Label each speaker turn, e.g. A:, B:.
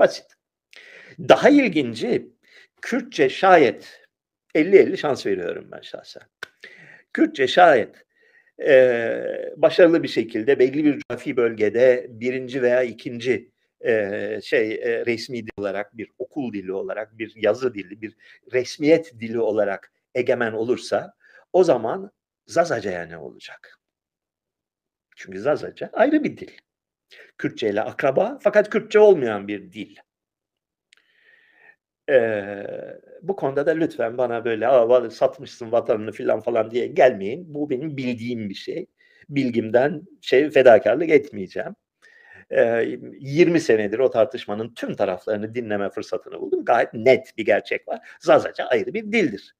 A: Basit. Daha ilginci Kürtçe şayet 50-50 şans veriyorum ben şahsen. Kürtçe şayet e, başarılı bir şekilde belli bir coğrafi bölgede birinci veya ikinci e, şey e, resmi dil olarak bir okul dili olarak bir yazı dili bir resmiyet dili olarak egemen olursa o zaman Zazaca'ya ne olacak? Çünkü Zazaca ayrı bir dil. Kürtçe ile akraba fakat Kürtçe olmayan bir dil. Ee, bu konuda da lütfen bana böyle Aa, satmışsın vatanını filan falan diye gelmeyin. Bu benim bildiğim bir şey. Bilgimden şey fedakarlık etmeyeceğim. Ee, 20 senedir o tartışmanın tüm taraflarını dinleme fırsatını buldum. Gayet net bir gerçek var. Zazaca ayrı bir dildir.